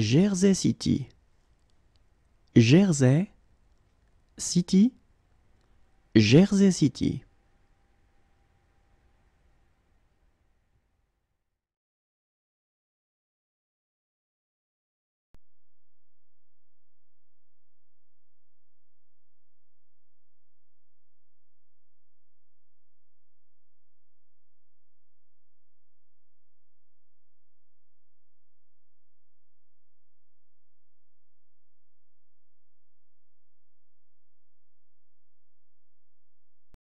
Jersey City. Jersey City. Jersey City.